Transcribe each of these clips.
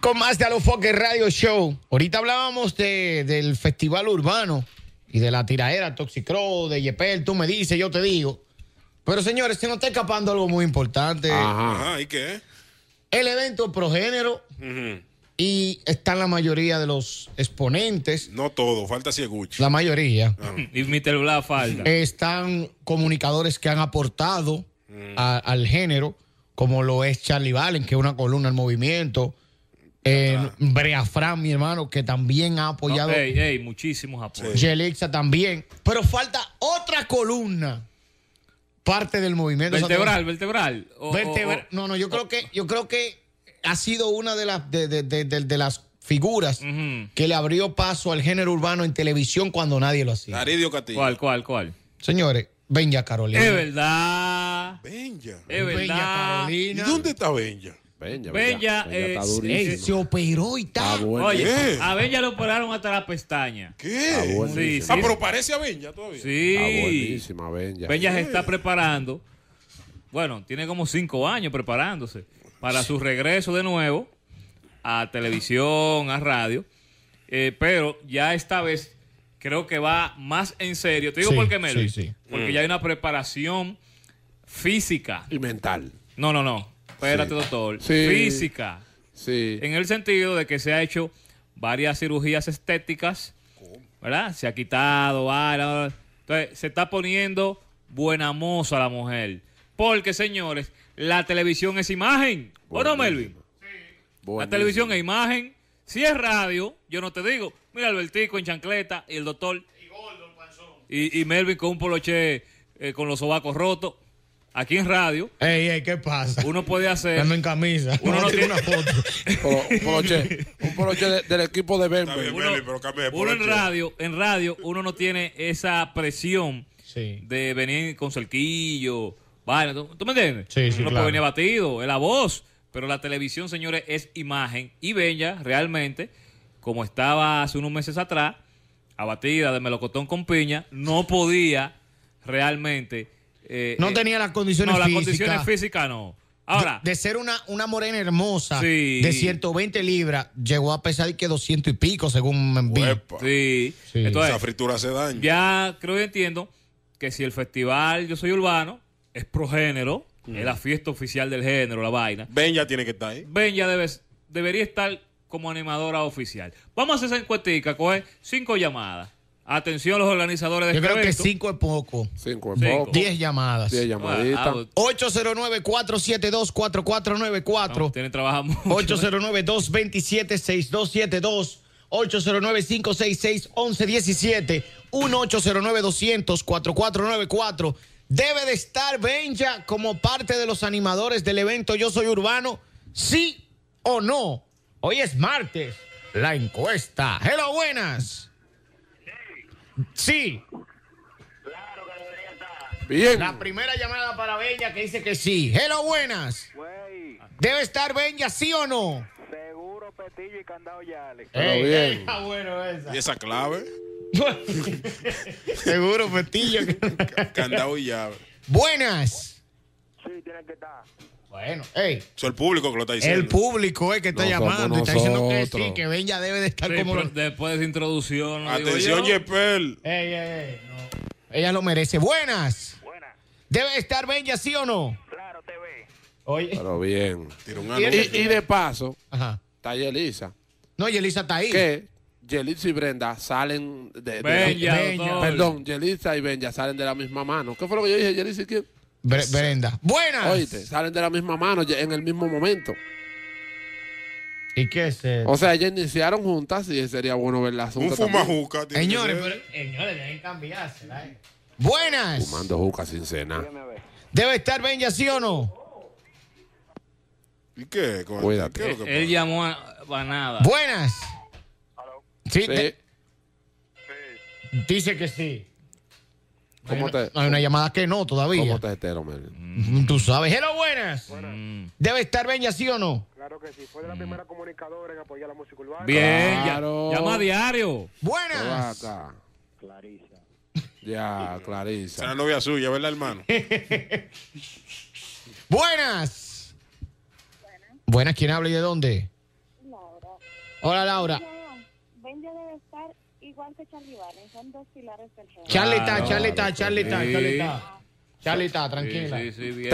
con más de Alofoque Radio Show. Ahorita hablábamos del festival urbano y de la tiradera Toxicro, de Yepel, tú me dices, yo te digo. Pero señores, se nos está escapando algo muy importante. Ajá, ¿y qué? El evento progénero. Y están la mayoría de los exponentes. No todo, falta Sieguchi. La mayoría. Ah. y falta. Están comunicadores que han aportado al género, como lo es Charlie Valen, que es una columna del movimiento. Eh, Breafran, mi hermano, que también ha apoyado. muchísimos apoyos. Yelixa también. Pero falta otra columna. Parte del movimiento. Vertebral, vertebral. no, no, yo creo que, yo creo que ha sido una de las de, las figuras que le abrió paso al género urbano en televisión cuando nadie lo hacía. Caridio Castillo. ¿Cuál, cuál, cuál? Señores, Benja Carolina. Es verdad. Benja. Es verdad. ¿Y dónde está Benja? Bella, eh, se operó y está. a Bella le operaron hasta la pestaña. ¿Qué? Sí, ah, pero parece a Bella todavía. Sí. buenísima, Bella. Bella se está preparando. Bueno, tiene como cinco años preparándose para su regreso de nuevo a televisión, a radio. Eh, pero ya esta vez creo que va más en serio. Te digo por qué, Melo. Sí, sí. Porque mm. ya hay una preparación física. Y mental. No, no, no espérate, doctor. Física. Sí. En el sentido de que se ha hecho varias cirugías estéticas, ¿verdad? Se ha quitado, entonces se está poniendo buena moza la mujer. Porque, señores, la televisión es imagen. Bueno, Melvin? la televisión es imagen. Si es radio, yo no te digo. Mira, Albertico en chancleta y el doctor. Y, Melvin con un poloche eh, con los sobacos rotos aquí en radio. Ey, ey, ¿qué pasa? Uno puede hacer. Ando en camisa. Uno no tiene una foto. un poloche, un del equipo de Bembe. Uno, en radio, en radio, uno no tiene esa presión de venir con cerquillo. Vale, ¿tú, me entiendes? Sí, sí, uno puede venir batido, es la voz. Pero la televisión, señores, es imagen. Y Bella, realmente, como estaba hace unos meses atrás, abatida de melocotón con piña, no podía realmente eh, no eh, tenía las condiciones físicas. No, las condiciones físicas no. Ahora. De, ser una, una morena hermosa de 120 libras, llegó a pesar que 200 y pico, según me sí. sí. Esa fritura hace daño. Ya creo y entiendo que si el festival Yo Soy Urbano es pro género, es la fiesta oficial del género, la vaina. Ben ya tiene que estar ahí. Ben ya debe, debería estar como animadora oficial. Vamos a hacer esa encuestica, coger cinco llamadas. Atención los organizadores de Yo este creo que este cinco es poco. Cinco es poco. Diez llamadas. Diez llamaditas. 809-472-4494. Ah, ah, Tiene tienen 809-227-6272. 809-566-1117. 1-809-200-4494. Debe de estar Benja como parte de los animadores del evento Yo Soy Urbano. ¿Sí o no? Hoy es martes. La encuesta. Hello, buenas. Sí. Claro que debería estar. Bien. La primera llamada para Bella que dice que sí. Hello, buenas. ¿Debe estar Bella, sí o no? Seguro, petillo y candado ya, Alex. bien. Está bueno esa. ¿Y esa clave? Seguro, petillo. candado y llave. Buenas. Sí, tienen que estar. Bueno, hey. Es el público que lo está diciendo. El público es que está llamando y está diciendo que sí, que Benja debe de estar como. Después de su introducción. Atención, Yepel. Ey, ey, no. Ella lo merece. Buenas. Buenas. ¿Debe estar Benja, sí o no? Claro, te ve. Oye. Pero bien. y, de paso, Ajá. está Yelisa. No, Yelisa está ahí. Que Yelisa y Brenda salen de. Benja, Perdón, yelisa y Benja salen de la misma mano. ¿Qué fue lo que yo dije, Yelisa y quién? Bre Brenda. Buenas. Oíste, salen de la misma mano en el mismo momento. ¿Y qué es O sea, ya iniciaron juntas y sería bueno verlas Un fumajuca. Señores, señores, deben cambiarse. Eh. Buenas. Fumando juca sin cena. Debe estar Benja, ¿sí o no? ¿Y qué? Cuídate. él, llamó a, a nada. Buenas. sí. Dice que sí. ¿Cómo hay, te, hay una llamada que no todavía. ¿Cómo te mm. Tú sabes. Hello, buenas. Mm. ¿Debe estar Benja, sí o no? Claro que sí. Fue de la mm. primera comunicadora en apoyar la música urbana. Bien, ya, llama a diario. Buenas. Clarisa. Ya, Clarisa. la novia suya, ¿verdad, hermano? buenas. Buenas. ¿quién habla y de dónde? Laura. Hola, Laura. Benja debe estar igual que Charlie son dos del está, Charlie está, ah, Charlie está, Charlie está. tranquila.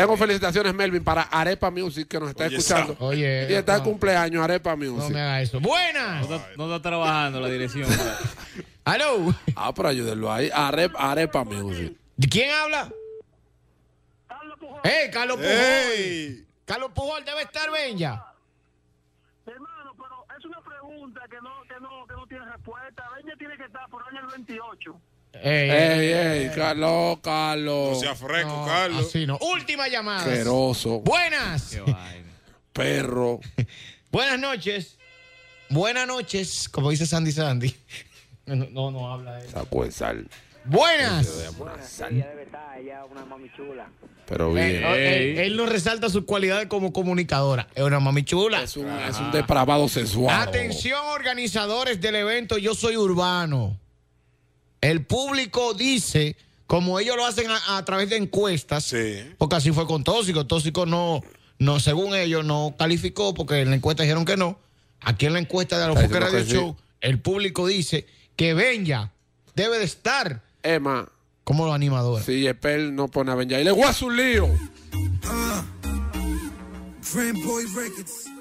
Tengo felicitaciones, Melvin, para Arepa Music que nos está escuchando. Oye. Y está el cumpleaños, Arepa Music. No me haga eso. ¡Buenas! No, está, trabajando la dirección. ¡Aló! Ah, para ayudarlo ahí. Arepa, Arepa Music. ¿Quién habla? Carlos Pujol. Eh, Carlos Pujol! Carlos Pujol debe estar ya que no, que no, que no tiene respuesta. Breña tiene que estar por año el 28. Ey, ey, Carlos, Carlos. No sea fresco, Carlos. Así no. Última llamada. Queroso. Buenas. Qué vaina. Perro. Buenas noches. Buenas noches, como dice Sandy Sandy. No, no, no habla él. Sacó sal. Buenas. Ella una mami chula. Pero eh, bien. Eh, él, no resalta sus cualidades como comunicadora. Es una mami chula. Es un, es ah. depravado sexual. Atención, organizadores del evento Yo Soy Urbano. El público dice, como ellos lo hacen a, través de encuestas, sí. porque así fue con Tóxico. Tóxico no, no, según ellos, no calificó porque en la encuesta dijeron que no. Aquí en la encuesta de los Radio Show, el público dice que Benja debe de estar es más. ¿Cómo los animadores? Si Yepel no pone a Benjay. ¡Le voy a su lío! Uh, ah. Boy Records.